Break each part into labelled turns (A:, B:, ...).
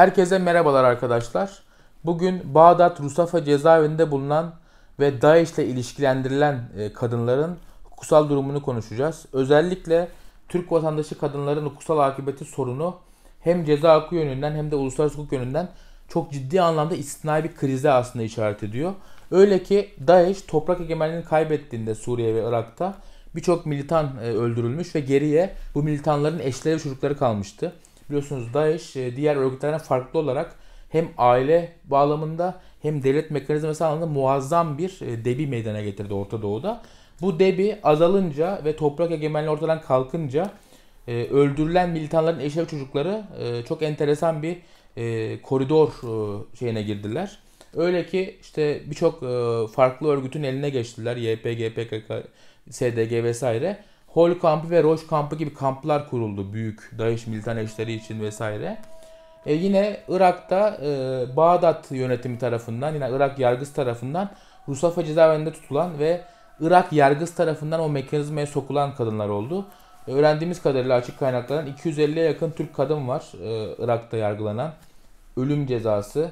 A: Herkese merhabalar arkadaşlar. Bugün Bağdat Rusafa cezaevinde bulunan ve DAEŞ ile ilişkilendirilen e, kadınların hukusal durumunu konuşacağız. Özellikle Türk vatandaşı kadınların hukusal akıbeti sorunu hem ceza hukuku yönünden hem de uluslararası hukuk yönünden çok ciddi anlamda istisnai bir krize aslında işaret ediyor. Öyle ki DAEŞ toprak egemenliğini kaybettiğinde Suriye ve Irak'ta birçok militan e, öldürülmüş ve geriye bu militanların eşleri ve çocukları kalmıştı. Biliyorsunuz DAEŞ e, diğer örgütlerden farklı olarak hem aile bağlamında hem devlet mekanizması anlamında muazzam bir e, debi meydana getirdi Orta Doğu'da. Bu debi azalınca ve toprak egemenliği ortadan kalkınca e, öldürülen militanların eşi ve çocukları çok enteresan bir koridor şeyine girdiler. Öyle ki işte birçok farklı örgütün eline geçtiler. YPG, PKK, SDG vesaire. Hol kampı ve Roş kampı gibi kamplar kuruldu büyük Daesh militan eşleri için vesaire. E yine Irak'ta e, Bağdat yönetimi tarafından yine Irak yargısı tarafından Rusafa cezaevinde tutulan ve Irak yargısı tarafından o mekanizmaya sokulan kadınlar oldu. E, öğrendiğimiz kadarıyla açık kaynaklardan 250'ye yakın Türk kadın var e, Irak'ta yargılanan. Ölüm cezası,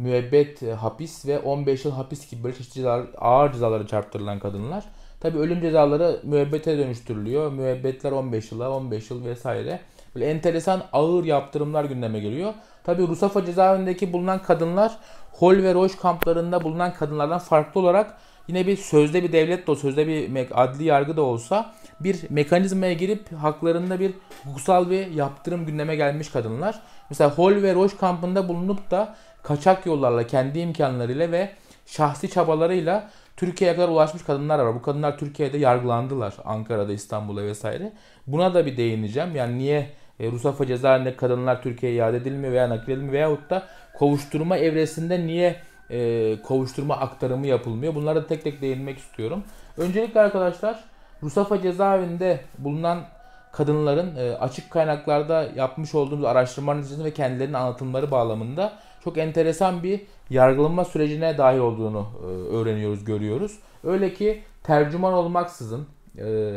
A: müebbet e, hapis ve 15 yıl hapis gibi böyle çeşitli cezalar, ağır cezalara çarptırılan kadınlar. Tabi ölüm cezaları müebbete dönüştürülüyor. Müebbetler 15 yıla, 15 yıl vesaire. Böyle enteresan ağır yaptırımlar gündeme geliyor. Tabi Rusafa cezaevindeki bulunan kadınlar Hol ve Roş kamplarında bulunan kadınlardan farklı olarak yine bir sözde bir devlet de sözde bir adli yargı da olsa bir mekanizmaya girip haklarında bir hukusal bir yaptırım gündeme gelmiş kadınlar. Mesela Hol ve Roş kampında bulunup da kaçak yollarla, kendi imkanlarıyla ve şahsi çabalarıyla Türkiye'ye kadar ulaşmış kadınlar var. Bu kadınlar Türkiye'de yargılandılar. Ankara'da, İstanbul'da vesaire. Buna da bir değineceğim. Yani niye e, Rusafa cezaevinde kadınlar Türkiye'ye iade edilmiyor veya nakledilmiyor veyahut da kovuşturma evresinde niye e, kovuşturma aktarımı yapılmıyor? Bunlara tek tek değinmek istiyorum. Öncelikle arkadaşlar Rusafa cezaevinde bulunan kadınların e, açık kaynaklarda yapmış olduğumuz araştırmaların içerisinde ve kendilerinin anlatımları bağlamında çok enteresan bir yargılanma sürecine dahil olduğunu e, öğreniyoruz, görüyoruz. Öyle ki tercüman olmaksızın e,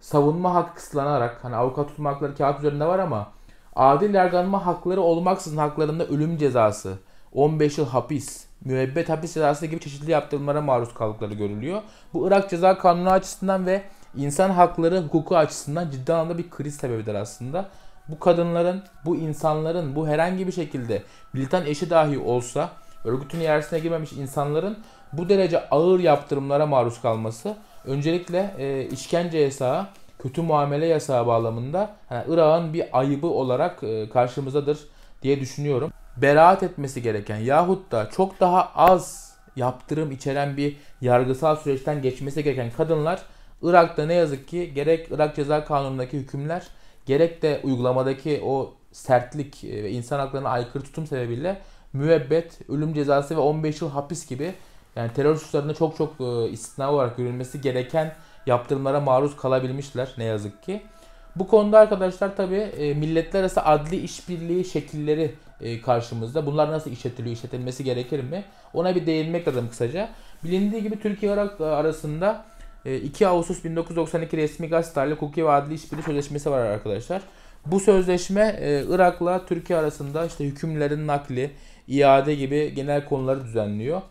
A: savunma hakkı kısıtlanarak hani avukat tutmakları hakları kağıt üzerinde var ama adil yargılanma hakları olmaksızın haklarında ölüm cezası, 15 yıl hapis, müebbet hapis cezası gibi çeşitli yaptırımlara maruz kaldıkları görülüyor. Bu Irak Ceza Kanunu açısından ve insan hakları hukuku açısından ciddi anlamda bir kriz sebebidir aslında bu kadınların, bu insanların, bu herhangi bir şekilde militan eşi dahi olsa örgütün içerisine girmemiş insanların bu derece ağır yaptırımlara maruz kalması öncelikle e, işkence yasağı, kötü muamele yasağı bağlamında yani Irak'ın bir ayıbı olarak e, karşımızdadır diye düşünüyorum. Beraat etmesi gereken yahut da çok daha az yaptırım içeren bir yargısal süreçten geçmesi gereken kadınlar Irak'ta ne yazık ki gerek Irak Ceza Kanunu'ndaki hükümler gerek de uygulamadaki o sertlik e, ve insan haklarına aykırı tutum sebebiyle müebbet, ölüm cezası ve 15 yıl hapis gibi yani terör suçlarında çok çok e, istisna olarak görülmesi gereken yaptırımlara maruz kalabilmişler ne yazık ki. Bu konuda arkadaşlar tabi e, milletler arası adli işbirliği şekilleri karşımızda. Bunlar nasıl işletiliyor, işletilmesi gerekir mi? Ona bir değinmek lazım kısaca. Bilindiği gibi Türkiye Irak arasında 2 ee, Ağustos 1992 resmi gazetelerle hukuki ve adli işbirliği sözleşmesi var arkadaşlar. Bu sözleşme e, Irak'la Türkiye arasında işte hükümlerin nakli, iade gibi genel konuları düzenliyor.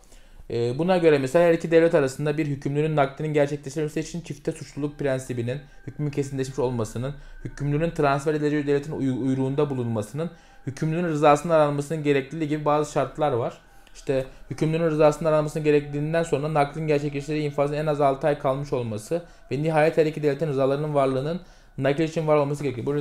A: E, buna göre mesela her iki devlet arasında bir hükümlünün naklinin gerçekleştirilmesi için çifte suçluluk prensibinin hükmün kesinleşmiş olmasının, hükümlünün transfer edileceği devletin uyruğunda bulunmasının, hükümlünün rızasının aranmasının gerekliliği gibi bazı şartlar var işte hükümlünün rızasının aranmasına gerektiğinden sonra naklin gerçekleştirdiği infazın en az 6 ay kalmış olması ve nihayet her iki devletin rızalarının varlığının nakil için var olması gerekiyor. Bu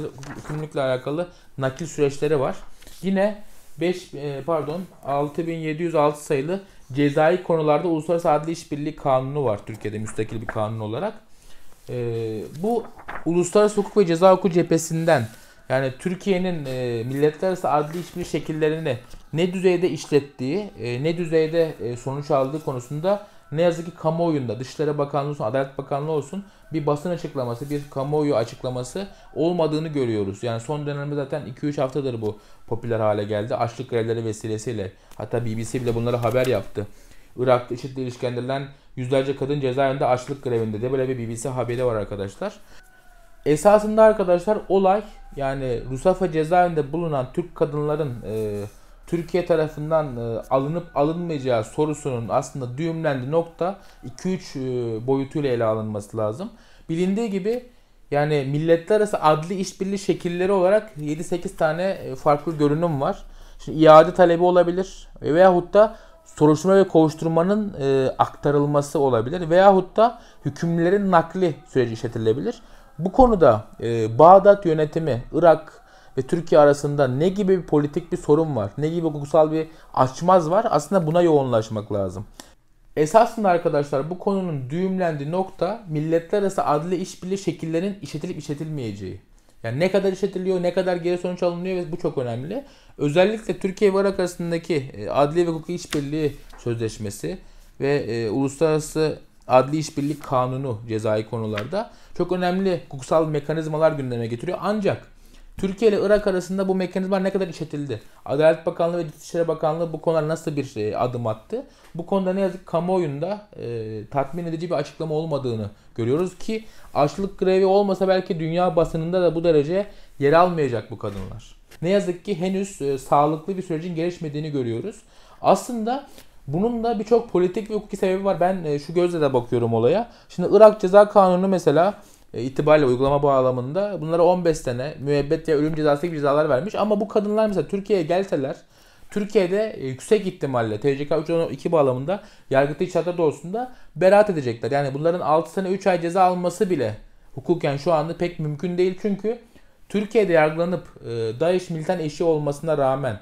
A: hükümlülükle alakalı nakil süreçleri var. Yine 5 e, pardon 6706 sayılı cezai konularda uluslararası adli işbirliği kanunu var Türkiye'de müstakil bir kanun olarak. E, bu uluslararası hukuk ve ceza hukuku cephesinden yani Türkiye'nin e, milletler arası adli hiçbir şekillerini ne düzeyde işlettiği, e, ne düzeyde e, sonuç aldığı konusunda ne yazık ki kamuoyunda, Dışişleri Bakanlığı olsun, Adalet Bakanlığı olsun bir basın açıklaması, bir kamuoyu açıklaması olmadığını görüyoruz. Yani son dönemde zaten 2-3 haftadır bu popüler hale geldi. Açlık grevleri vesilesiyle. Hatta BBC bile bunlara haber yaptı. Irak'ta IŞİD'le ilişkilendirilen yüzlerce kadın cezaevinde açlık grevinde de böyle bir BBC haberi var arkadaşlar. Esasında arkadaşlar olay yani Rusafa cezaevinde bulunan Türk kadınların e, Türkiye tarafından e, alınıp alınmayacağı sorusunun aslında düğümlendiği nokta 2-3 e, boyutuyla ele alınması lazım. Bilindiği gibi yani milletler arası adli işbirliği şekilleri olarak 7-8 tane e, farklı görünüm var. Şimdi iade talebi olabilir veyahut da soruşturma ve kovuşturmanın e, aktarılması olabilir veyahut da hükümlerin nakli süreci işletilebilir. Bu konuda e, Bağdat yönetimi Irak ve Türkiye arasında ne gibi bir politik bir sorun var? Ne gibi hukuksal bir açmaz var? Aslında buna yoğunlaşmak lazım. Esasında arkadaşlar bu konunun düğümlendiği nokta milletler arası adli işbirliği şekillerinin işletilip işletilmeyeceği. Yani ne kadar işletiliyor, ne kadar geri sonuç alınıyor ve bu çok önemli. Özellikle Türkiye ve Irak arasındaki e, adli ve hukuki işbirliği sözleşmesi ve e, uluslararası Adli İşbirlik Kanunu cezai konularda çok önemli hukuksal mekanizmalar gündeme getiriyor. Ancak Türkiye ile Irak arasında bu mekanizmalar ne kadar işletildi? Adalet Bakanlığı ve Dışişleri Bakanlığı bu konular nasıl bir e, adım attı? Bu konuda ne yazık ki kamuoyunda e, tatmin edici bir açıklama olmadığını görüyoruz ki açlık grevi olmasa belki dünya basınında da bu derece yer almayacak bu kadınlar. Ne yazık ki henüz e, sağlıklı bir sürecin gelişmediğini görüyoruz. Aslında bunun da birçok politik ve hukuki sebebi var. Ben e, şu gözle de bakıyorum olaya. Şimdi Irak Ceza Kanunu mesela e, itibariyle uygulama bağlamında bunlara 15 sene müebbet ya ölüm cezası gibi cezalar vermiş. Ama bu kadınlar mesela Türkiye'ye gelseler Türkiye'de e, yüksek ihtimalle TCK 312 bağlamında yargıta içtihatlar doğrusunda beraat edecekler. Yani bunların 6 sene 3 ay ceza alması bile hukuken şu anda pek mümkün değil. Çünkü Türkiye'de yargılanıp e, DAEŞ militan eşi olmasına rağmen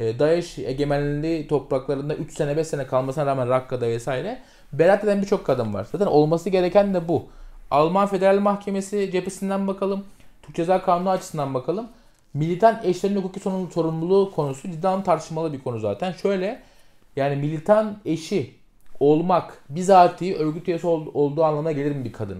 A: e, egemenliği topraklarında 3 sene 5 sene kalmasına rağmen Rakka'da vesaire beraat eden birçok kadın var. Zaten olması gereken de bu. Alman Federal Mahkemesi cephesinden bakalım. Türk Ceza Kanunu açısından bakalım. Militan eşlerin hukuki sorumluluğu konusu cidden tartışmalı bir konu zaten. Şöyle yani militan eşi olmak bizatihi örgüt üyesi olduğu anlamına gelir mi bir kadın?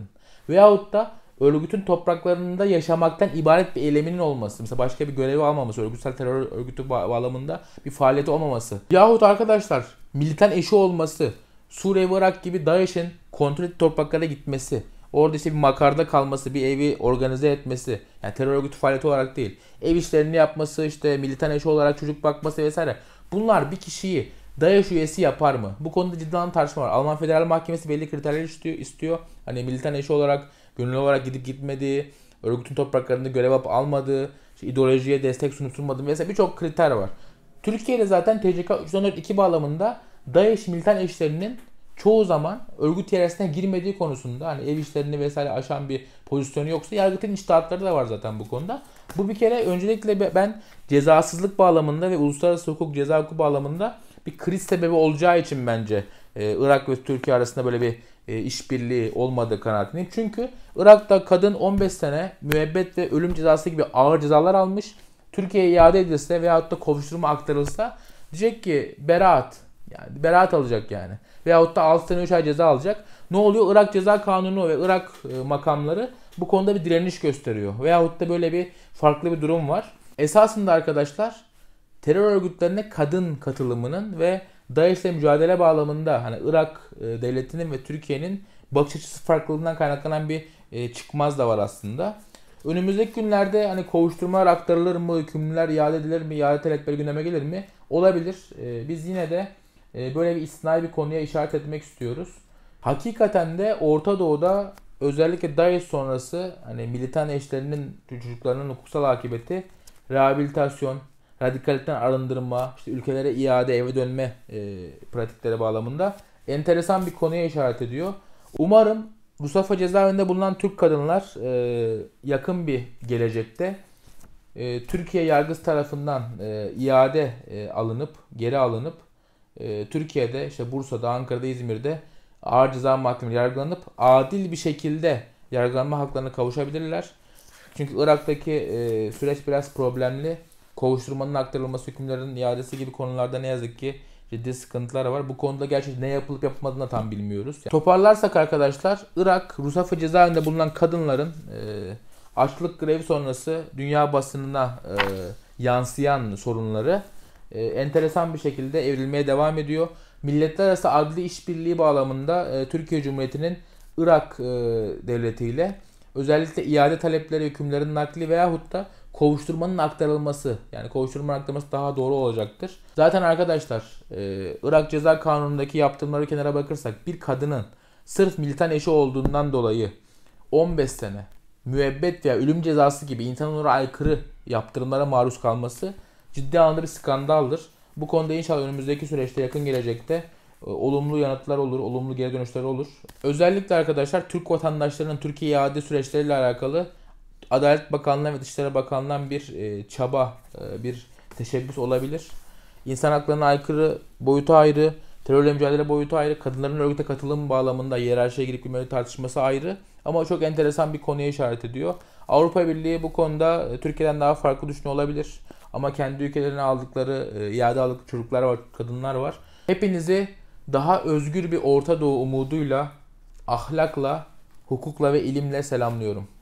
A: Veyahut da örgütün topraklarında yaşamaktan ibaret bir eyleminin olması. Mesela başka bir görevi almaması, örgütsel terör örgütü bağlamında bir faaliyeti olmaması. Yahut arkadaşlar militan eşi olması, Suriye ve Irak gibi DAEŞ'in kontrol topraklara gitmesi, orada işte bir makarda kalması, bir evi organize etmesi, yani terör örgütü faaliyeti olarak değil, ev işlerini yapması, işte militan eşi olarak çocuk bakması vesaire. Bunlar bir kişiyi DAEŞ üyesi yapar mı? Bu konuda ciddi olan tartışma var. Alman Federal Mahkemesi belli kriterler istiyor. istiyor. Hani militan eşi olarak gönüllü olarak gidip gitmediği, örgütün topraklarında görev alıp almadığı, işte ideolojiye destek sunup sunmadığı vesaire birçok kriter var. Türkiye'de zaten TCK 314.2 bağlamında DAEŞ militan eşlerinin çoğu zaman örgüt hiyerarşisine girmediği konusunda hani ev işlerini vesaire aşan bir pozisyonu yoksa yargıtın iştahatları da var zaten bu konuda. Bu bir kere öncelikle ben cezasızlık bağlamında ve uluslararası hukuk ceza hukuku bağlamında bir kriz sebebi olacağı için bence e, Irak ve Türkiye arasında böyle bir e, işbirliği olmadığı kanaatindeyim. Çünkü Irak'ta kadın 15 sene müebbet ve ölüm cezası gibi ağır cezalar almış. Türkiye'ye iade edilse veyahut da kovuşturma aktarılsa diyecek ki beraat. Yani beraat alacak yani. Veyahut da 6 sene 3 ay ceza alacak. Ne oluyor? Irak Ceza Kanunu ve Irak e, makamları bu konuda bir direniş gösteriyor. Veyahut da böyle bir farklı bir durum var. Esasında arkadaşlar terör örgütlerine kadın katılımının ve DAEŞ'le mücadele bağlamında hani Irak e, devletinin ve Türkiye'nin bakış açısı farklılığından kaynaklanan bir e, çıkmaz da var aslında. Önümüzdeki günlerde hani kovuşturmalar aktarılır mı, hükümlüler iade edilir mi, iade talepleri gündeme gelir mi? Olabilir. E, biz yine de böyle bir istinai bir konuya işaret etmek istiyoruz. Hakikaten de Orta Doğu'da özellikle DAEŞ sonrası hani militan eşlerinin çocuklarının hukuksal akıbeti rehabilitasyon, radikallikten arındırma, işte ülkelere iade, eve dönme e, pratikleri bağlamında enteresan bir konuya işaret ediyor. Umarım Mustafa cezaevinde bulunan Türk kadınlar e, yakın bir gelecekte e, Türkiye yargısı tarafından e, iade e, alınıp, geri alınıp e, Türkiye'de işte Bursa'da, Ankara'da, İzmir'de ağır ceza mahkemesi yargılanıp adil bir şekilde yargılanma haklarına kavuşabilirler. Çünkü Irak'taki e, süreç biraz problemli kovuşturmanın aktarılması, hükümlerinin iadesi gibi konularda ne yazık ki ciddi sıkıntılar var. Bu konuda gerçekten ne yapılıp yapılmadığını da tam bilmiyoruz. Yani toparlarsak arkadaşlar Irak Rusafı cezaevinde bulunan kadınların e, açlık grevi sonrası dünya basınına e, yansıyan sorunları e, enteresan bir şekilde evrilmeye devam ediyor. Milletler arası adli işbirliği bağlamında e, Türkiye Cumhuriyeti'nin Irak e, devletiyle özellikle iade talepleri, hükümlerin nakli veyahut da kovuşturmanın aktarılması yani kovuşturmanın aktarılması daha doğru olacaktır. Zaten arkadaşlar e, Irak Ceza Kanunu'ndaki yaptırımları kenara bakırsak bir kadının sırf militan eşi olduğundan dolayı 15 sene müebbet veya ölüm cezası gibi insan onura aykırı yaptırımlara maruz kalması ciddi anlamda bir skandaldır. Bu konuda inşallah önümüzdeki süreçte yakın gelecekte ee, olumlu yanıtlar olur, olumlu geri dönüşler olur. Özellikle arkadaşlar Türk vatandaşlarının Türkiye iade süreçleriyle alakalı Adalet Bakanlığı ve Dışişleri Bakanlığı'ndan bir e, çaba, e, bir teşebbüs olabilir. İnsan haklarına aykırı, boyutu ayrı, terörle mücadele boyutu ayrı, kadınların örgüte katılım bağlamında hiyerarşiye girip girmeli tartışması ayrı. Ama çok enteresan bir konuya işaret ediyor. Avrupa Birliği bu konuda e, Türkiye'den daha farklı düşünüyor olabilir. Ama kendi ülkelerine aldıkları, e, iade aldıkları çocuklar var, kadınlar var. Hepinizi daha özgür bir Orta Doğu umuduyla, ahlakla, hukukla ve ilimle selamlıyorum.''